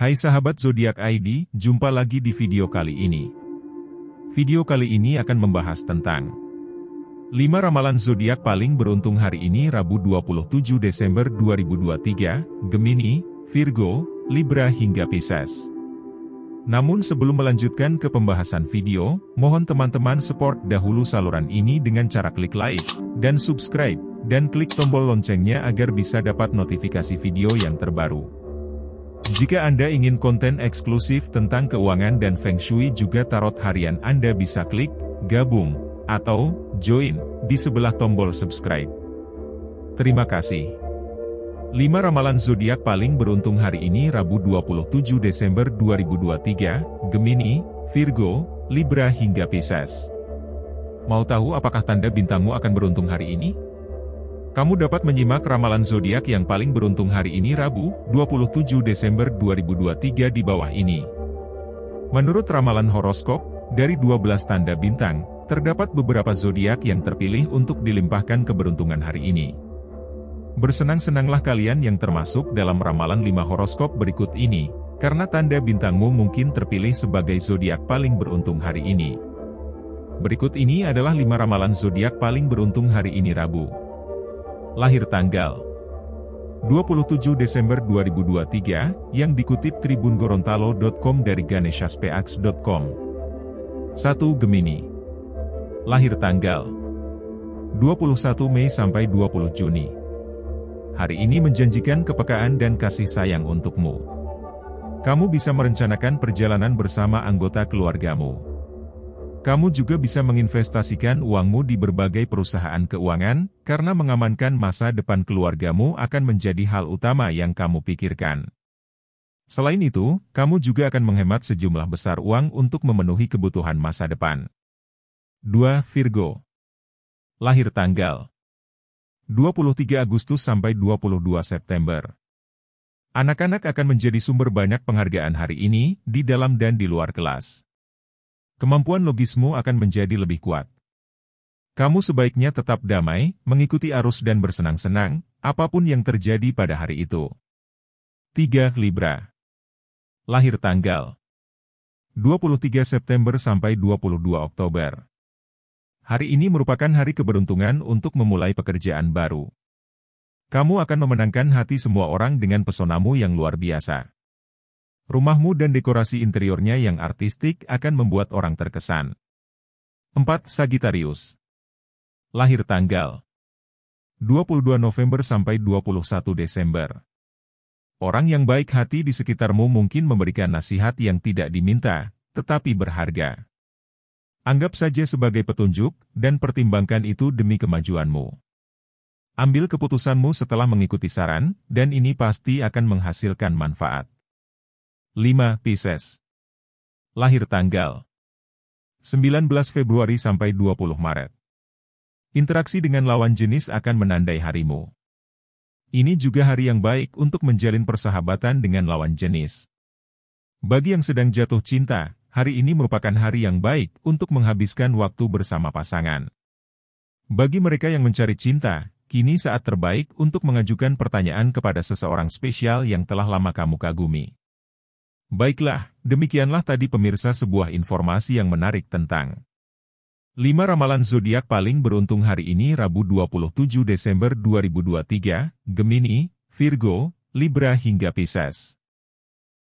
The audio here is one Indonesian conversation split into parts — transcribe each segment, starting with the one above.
Hai sahabat zodiak ID, jumpa lagi di video kali ini. Video kali ini akan membahas tentang 5 ramalan zodiak paling beruntung hari ini Rabu 27 Desember 2023, Gemini, Virgo, Libra hingga Pisces. Namun sebelum melanjutkan ke pembahasan video, mohon teman-teman support dahulu saluran ini dengan cara klik like dan subscribe, dan klik tombol loncengnya agar bisa dapat notifikasi video yang terbaru. Jika Anda ingin konten eksklusif tentang keuangan dan Feng Shui juga tarot harian Anda bisa klik, gabung, atau, join, di sebelah tombol subscribe. Terima kasih. 5 Ramalan Zodiak paling beruntung hari ini Rabu 27 Desember 2023, Gemini, Virgo, Libra hingga Pisces. Mau tahu apakah tanda bintangmu akan beruntung hari ini? Kamu dapat menyimak ramalan zodiak yang paling beruntung hari ini Rabu, 27 Desember 2023 di bawah ini. Menurut ramalan horoskop, dari 12 tanda bintang, terdapat beberapa zodiak yang terpilih untuk dilimpahkan keberuntungan hari ini. Bersenang-senanglah kalian yang termasuk dalam ramalan 5 horoskop berikut ini, karena tanda bintangmu mungkin terpilih sebagai zodiak paling beruntung hari ini. Berikut ini adalah 5 ramalan zodiak paling beruntung hari ini Rabu, lahir tanggal 27 Desember 2023, yang dikutip Tribun Gorontalo.com dari ganeshaspeaks.com. 1. Gemini Lahir tanggal 21 Mei sampai 20 Juni Hari ini menjanjikan kepekaan dan kasih sayang untukmu. Kamu bisa merencanakan perjalanan bersama anggota keluargamu kamu juga bisa menginvestasikan uangmu di berbagai perusahaan keuangan, karena mengamankan masa depan keluargamu akan menjadi hal utama yang kamu pikirkan. Selain itu, kamu juga akan menghemat sejumlah besar uang untuk memenuhi kebutuhan masa depan. 2. Virgo Lahir tanggal 23 Agustus sampai 22 September Anak-anak akan menjadi sumber banyak penghargaan hari ini, di dalam dan di luar kelas. Kemampuan logismu akan menjadi lebih kuat. Kamu sebaiknya tetap damai, mengikuti arus dan bersenang-senang, apapun yang terjadi pada hari itu. 3. Libra Lahir tanggal 23 September sampai 22 Oktober Hari ini merupakan hari keberuntungan untuk memulai pekerjaan baru. Kamu akan memenangkan hati semua orang dengan pesonamu yang luar biasa rumahmu dan dekorasi interiornya yang artistik akan membuat orang terkesan. 4. Sagittarius Lahir tanggal 22 November sampai 21 Desember Orang yang baik hati di sekitarmu mungkin memberikan nasihat yang tidak diminta, tetapi berharga. Anggap saja sebagai petunjuk, dan pertimbangkan itu demi kemajuanmu. Ambil keputusanmu setelah mengikuti saran, dan ini pasti akan menghasilkan manfaat. 5 Pisces. Lahir tanggal 19 Februari sampai 20 Maret. Interaksi dengan lawan jenis akan menandai harimu. Ini juga hari yang baik untuk menjalin persahabatan dengan lawan jenis. Bagi yang sedang jatuh cinta, hari ini merupakan hari yang baik untuk menghabiskan waktu bersama pasangan. Bagi mereka yang mencari cinta, kini saat terbaik untuk mengajukan pertanyaan kepada seseorang spesial yang telah lama kamu kagumi. Baiklah, demikianlah tadi pemirsa sebuah informasi yang menarik tentang 5 ramalan zodiak paling beruntung hari ini Rabu 27 Desember 2023, Gemini, Virgo, Libra hingga Pisces.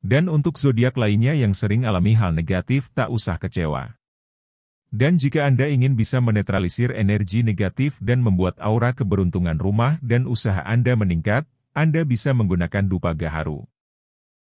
Dan untuk zodiak lainnya yang sering alami hal negatif tak usah kecewa. Dan jika Anda ingin bisa menetralisir energi negatif dan membuat aura keberuntungan rumah dan usaha Anda meningkat, Anda bisa menggunakan dupa gaharu.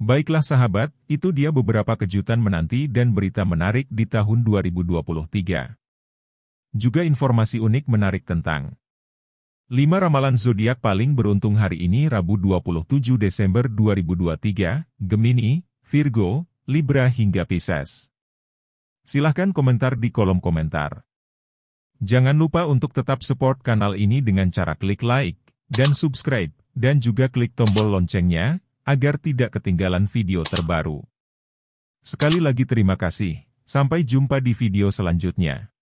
Baiklah sahabat, itu dia beberapa kejutan menanti dan berita menarik di tahun 2023. Juga informasi unik menarik tentang 5 ramalan zodiak paling beruntung hari ini Rabu 27 Desember 2023, Gemini, Virgo, Libra hingga Pisces. Silahkan komentar di kolom komentar. Jangan lupa untuk tetap support kanal ini dengan cara klik like dan subscribe, dan juga klik tombol loncengnya, agar tidak ketinggalan video terbaru. Sekali lagi terima kasih, sampai jumpa di video selanjutnya.